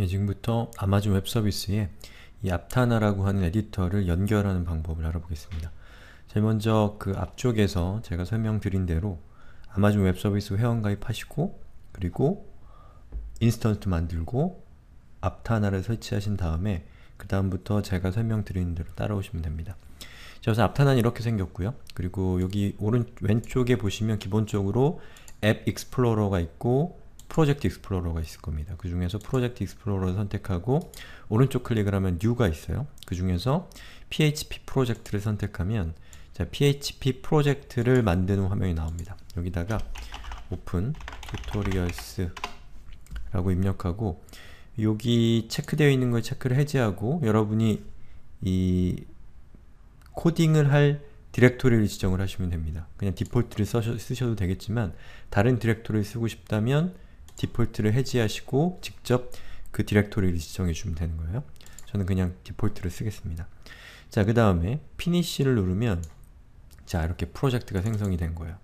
예, 지금부터 아마존 웹서비스에 이 앞타나라고 하는 에디터를 연결하는 방법을 알아보겠습니다. 제일 먼저 그 앞쪽에서 제가 설명드린 대로 아마존 웹서비스 회원 가입하시고 그리고 인스턴스 만들고 앞타나를 설치하신 다음에 그 다음부터 제가 설명드린 대로 따라오시면 됩니다. 그래서 앞타나는 이렇게 생겼고요. 그리고 여기 오른 왼쪽에 보시면 기본적으로 앱 익스플로러가 있고 프로젝트 익스플로러가 있을 겁니다. 그 중에서 프로젝트 익스플로러를 선택하고 오른쪽 클릭을 하면 뉴가 있어요. 그 중에서 php 프로젝트를 선택하면 자, php 프로젝트를 만드는 화면이 나옵니다. 여기다가 open tutorials 라고 입력하고 여기 체크되어 있는 걸 체크를 해제하고 여러분이 이 코딩을 할 디렉토리를 지정을 하시면 됩니다. 그냥 디폴트를 쓰셔, 쓰셔도 되겠지만 다른 디렉토리를 쓰고 싶다면 디폴트를 해지하시고 직접 그 디렉토리를 지정해 주면 되는 거예요. 저는 그냥 디폴트를 쓰겠습니다. 자, 그 다음에 피니쉬를 누르면 자, 이렇게 프로젝트가 생성이 된 거예요.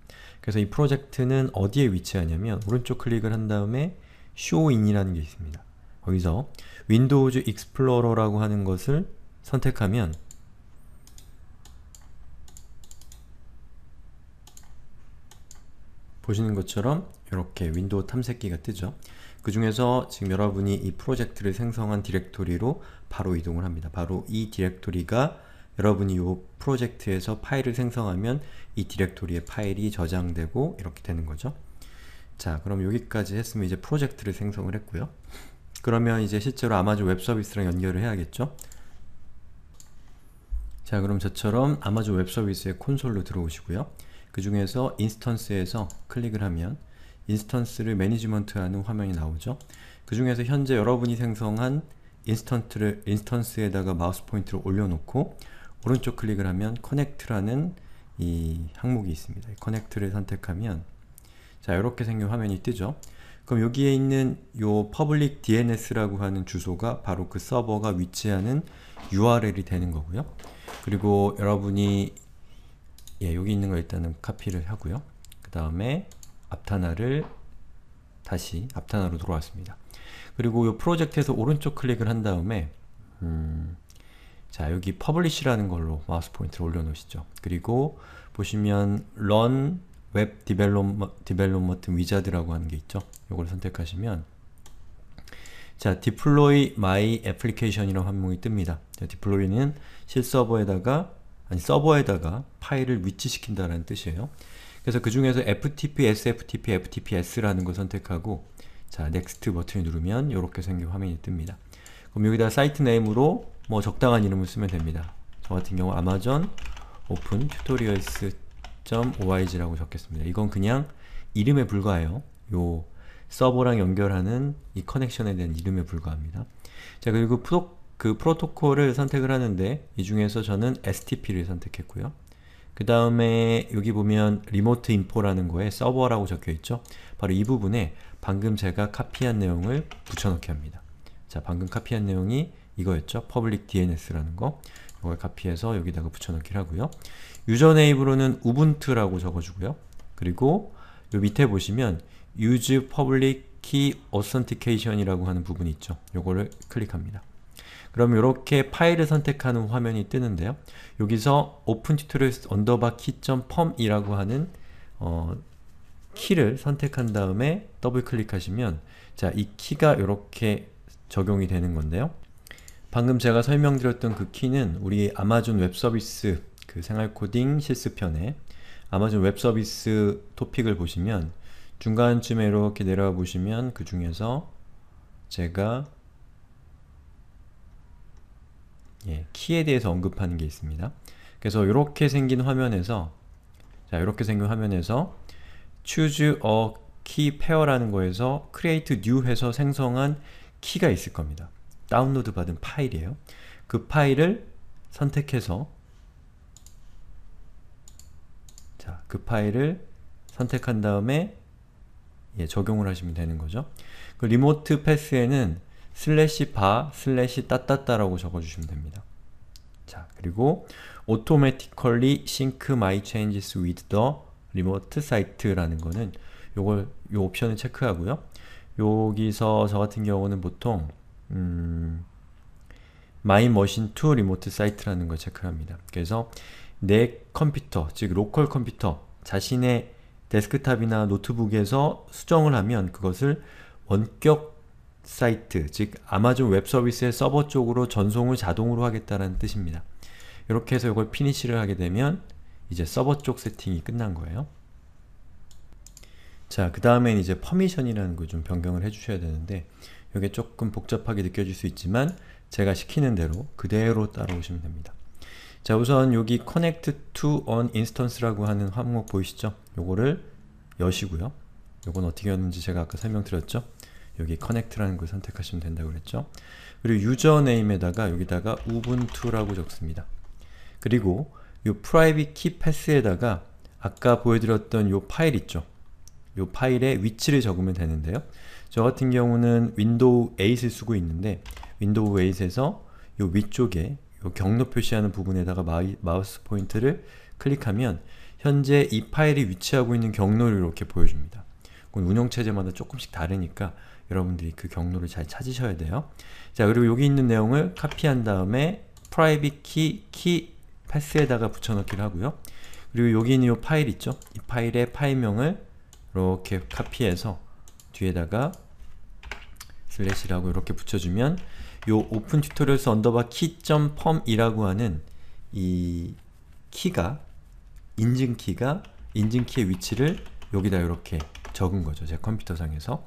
그래서 이 프로젝트는 어디에 위치하냐면 오른쪽 클릭을 한 다음에 쇼인이라는게 있습니다. 거기서 윈도우즈 익스플로러라고 하는 것을 선택하면 보시는 것처럼 이렇게 윈도우 탐색기가 뜨죠. 그 중에서 지금 여러분이 이 프로젝트를 생성한 디렉토리로 바로 이동을 합니다. 바로 이 디렉토리가 여러분이 이 프로젝트에서 파일을 생성하면 이 디렉토리에 파일이 저장되고 이렇게 되는 거죠. 자, 그럼 여기까지 했으면 이제 프로젝트를 생성을 했고요. 그러면 이제 실제로 아마존 웹서비스랑 연결을 해야겠죠? 자, 그럼 저처럼 아마존 웹서비스의 콘솔로 들어오시고요. 그 중에서 인스턴스에서 클릭을 하면 인스턴스를 매니지먼트하는 화면이 나오죠. 그 중에서 현재 여러분이 생성한 인스턴트를 인스턴스에다가 마우스 포인트를 올려놓고 오른쪽 클릭을 하면 커넥트라는 이 항목이 있습니다. 커넥트를 선택하면 자 이렇게 생긴 화면이 뜨죠. 그럼 여기에 있는 요 public DNS라고 하는 주소가 바로 그 서버가 위치하는 URL이 되는 거고요. 그리고 여러분이 예, 여기 있는 거 일단은 카피를 하고요. 그 다음에 앞타나를 다시 앞타나로 돌아왔습니다. 그리고 이 프로젝트에서 오른쪽 클릭을 한 다음에 음, 자 여기 퍼블리시라는 걸로 마우스 포인트를 올려놓으시죠. 그리고 보시면 run 웹 디벨롭먼트 위자드라고 하는 게 있죠. 이걸 선택하시면 자, deploy my application이라는 항목이 뜹니다. 자, deploy는 실서버에다가 아니 서버에다가 파일을 위치시킨다라는 뜻이에요. 그래서 그 중에서 FTP, SFTP, FTPS라는 걸 선택하고 자, 넥스트 버튼을 누르면 이렇게 생긴 화면이 뜹니다. 그럼 여기다 사이트 네임으로 뭐 적당한 이름을 쓰면 됩니다. 저 같은 경우 아마존 오픈 tutorials.org라고 적겠습니다. 이건 그냥 이름에 불과해요. 요 서버랑 연결하는 이 커넥션에 대한 이름에 불과합니다. 자, 그리고 프로, 그 프로토콜을 선택을 하는데 이 중에서 저는 STP를 선택했고요. 그 다음에 여기 보면 리모트 인포라는 거에 서버라고 적혀있죠? 바로 이 부분에 방금 제가 카피한 내용을 붙여넣기 합니다. 자, 방금 카피한 내용이 이거였죠? public dns라는 거 이걸 카피해서 여기다가 붙여넣기를 하고요. 유저 네이브로는 u u b n t u 라고 적어주고요. 그리고 요 밑에 보시면 use public key authentication이라고 하는 부분이 있죠. 요거를 클릭합니다. 그럼 이렇게 파일을 선택하는 화면이 뜨는데요. 여기서 open tutorial u n d e key.pum이라고 하는 어, 키를 선택한 다음에 더블 클릭하시면 자, 이 키가 이렇게 적용이 되는 건데요. 방금 제가 설명드렸던 그 키는 우리 아마존 웹서비스 그 생활코딩 실습편에 아마존 웹서비스 토픽을 보시면 중간쯤에 이렇게 내려와 보시면 그 중에서 제가 예, 키에 대해서 언급하는 게 있습니다. 그래서 이렇게 생긴 화면에서 자, 이렇게 생긴 화면에서 choose a key pair라는 거에서 create new 해서 생성한 키가 있을 겁니다. 다운로드 받은 파일이에요. 그 파일을 선택해서 자, 그 파일을 선택한 다음에 예, 적용을 하시면 되는 거죠. 그 리모트 패스에는 슬래시 바 슬래시 따따따라고 적어주시면 됩니다. 자, 그리고 automatically sync my changes with the remote site라는 거는 요걸 요 옵션을 체크하고요. 여기서 저 같은 경우는 보통 음, my machine to remote site라는 걸 체크합니다. 그래서 내 컴퓨터, 즉 로컬 컴퓨터 자신의 데스크탑이나 노트북에서 수정을 하면 그것을 원격 사이트, 즉 아마존 웹 서비스의 서버 쪽으로 전송을 자동으로 하겠다는 뜻입니다. 이렇게 해서 이걸 피니쉬를 하게 되면 이제 서버 쪽 세팅이 끝난 거예요. 자, 그 다음엔 이제 퍼미션이라는 걸 좀 변경을 해주셔야 되는데 이게 조금 복잡하게 느껴질 수 있지만 제가 시키는 대로 그대로 따라오시면 됩니다. 자, 우선 여기 connect to an instance라고 하는 항목 보이시죠? 요거를 여시고요. 요건 어떻게 하는지 제가 아까 설명드렸죠? 여기 커넥트라는 걸 선택하시면 된다고 그랬죠. 그리고 유저네임에다가 여기다가 우분투라고 적습니다. 그리고 이 private 에다가 아까 보여드렸던 이 파일 있죠. 이 파일의 위치를 적으면 되는데요. 저 같은 경우는 윈도우 8을 쓰고 있는데 윈도우 8에서 이 위쪽에 이 경로 표시하는 부분에다가 마이, 마우스 포인트를 클릭하면 현재 이 파일이 위치하고 있는 경로를 이렇게 보여줍니다. 운영체제마다 조금씩 다르니까 여러분들이 그 경로를 잘 찾으셔야 돼요. 자 그리고 여기 있는 내용을 카피한 다음에 private key, key 패스에다가 붙여넣기를 하고요. 그리고 여기 있는 이 파일 있죠? 이 파일의 파일명을 이렇게 카피해서 뒤에다가 슬래시라고 이렇게 붙여주면 요 open t u t o r i key.pum이라고 하는 이 키가 인증키가 인증키의 위치를 여기다 이렇게 적은 거죠. 제 컴퓨터상에서.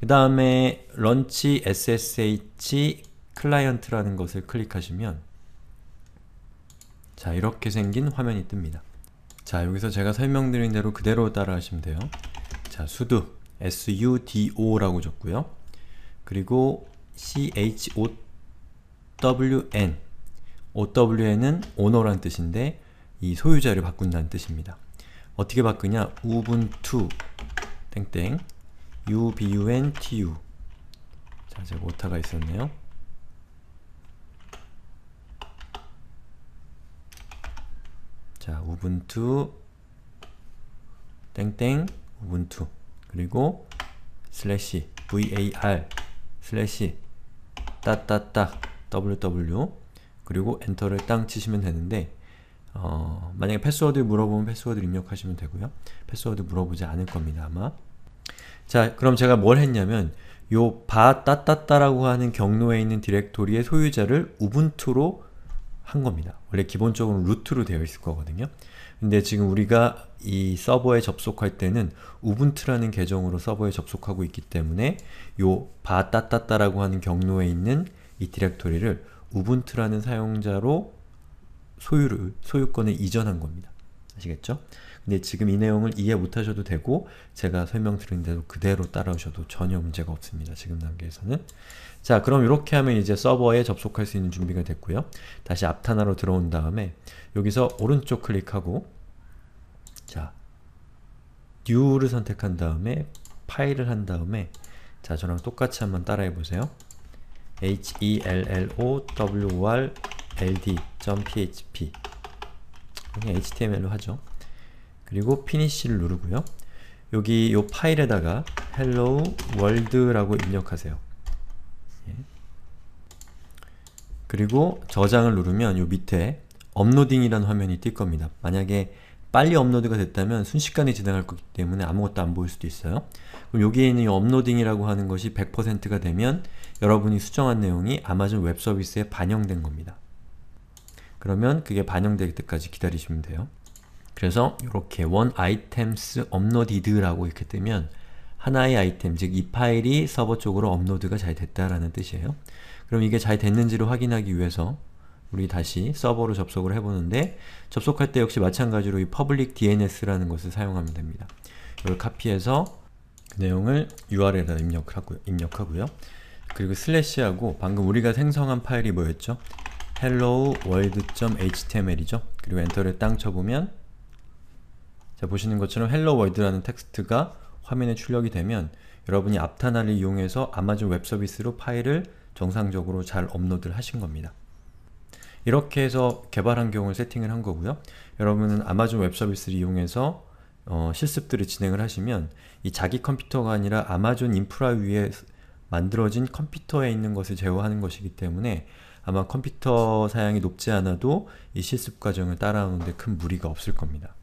그 다음에 런치 ssh 클라이언트라는 것을 클릭하시면 자 이렇게 생긴 화면이 뜹니다. 자 여기서 제가 설명드린 대로 그대로 따라하시면 돼요. 자 sudo sudo라고 적고요. 그리고 chown own은 오너란 뜻인데 이 소유자를 바꾼다는 뜻입니다. 어떻게 바꾸냐? ubuntu 땡땡 U, B, U, N, T, U 자, 제가 오타가 있었네요 자, 우분투 땡땡 우분투 그리고 슬래시 var 슬래시 따따따 ww 그리고 엔터를 땅 치시면 되는데 어, 만약에 패스워드 물어보면 패스워드 입력하시면 되고요 패스워드 물어보지 않을 겁니다 아마 자, 그럼 제가 뭘 했냐면 요 바따따따라고 하는 경로에 있는 디렉토리의 소유자를 우분투로 한 겁니다. 원래 기본적으로 루트로 되어 있을 거거든요. 근데 지금 우리가 이 서버에 접속할 때는 우분투라는 계정으로 서버에 접속하고 있기 때문에 요 바따따따라고 하는 경로에 있는 이 디렉토리를 우분투라는 사용자로 소유를, 소유권을 이전한 겁니다. 아시겠죠? 근데 네, 지금 이 내용을 이해 못하셔도 되고 제가 설명드린 대로 그대로 따라오셔도 전혀 문제가 없습니다. 지금 단계에서는. 자 그럼 이렇게 하면 이제 서버에 접속할 수 있는 준비가 됐고요. 다시 앞타나로 들어온 다음에 여기서 오른쪽 클릭하고 자 New를 선택한 다음에 파일을 한 다음에 자 저랑 똑같이 한번 따라해보세요. hellowrld.php 그냥 HTML로 하죠. 그리고 피니쉬를 누르고요. 여기 요 파일에다가 hello world라고 입력하세요. 예. 그리고 저장을 누르면 요 밑에 업로딩이라는 화면이 뜰 겁니다. 만약에 빨리 업로드가 됐다면 순식간에 지나갈 거기 때문에 아무것도 안 보일 수도 있어요. 그럼 여기에 있는 업로딩이라고 하는 것이 100%가 되면 여러분이 수정한 내용이 아마존 웹 서비스에 반영된 겁니다. 그러면 그게 반영될 때까지 기다리시면 돼요. 그래서 이렇게 one items uploaded라고 이렇게 뜨면 하나의 아이템, 즉 이 파일이 서버 쪽으로 업로드가 잘 됐다라는 뜻이에요. 그럼 이게 잘 됐는지를 확인하기 위해서 우리 다시 서버로 접속을 해보는데 접속할 때 역시 마찬가지로 이 public DNS라는 것을 사용하면 됩니다. 이걸 카피해서 그 내용을 URL에 입력하고, 입력하고요. 그리고 슬래시하고 방금 우리가 생성한 파일이 뭐였죠? hello world.html이죠. 그리고 엔터를 땅 쳐보면 자, 보시는 것처럼 Hello w o r l d 라는 텍스트가 화면에 출력이 되면 여러분이 앞타나를 이용해서 아마존 웹서비스로 파일을 정상적으로 잘 업로드를 하신 겁니다. 이렇게 해서 개발 환경을 세팅을 한 거고요. 여러분은 아마존 웹서비스를 이용해서 어, 실습들을 진행을 하시면 이 자기 컴퓨터가 아니라 아마존 인프라 위에 만들어진 컴퓨터에 있는 것을 제어하는 것이기 때문에 아마 컴퓨터 사양이 높지 않아도 이 실습 과정을 따라오는데 큰 무리가 없을 겁니다.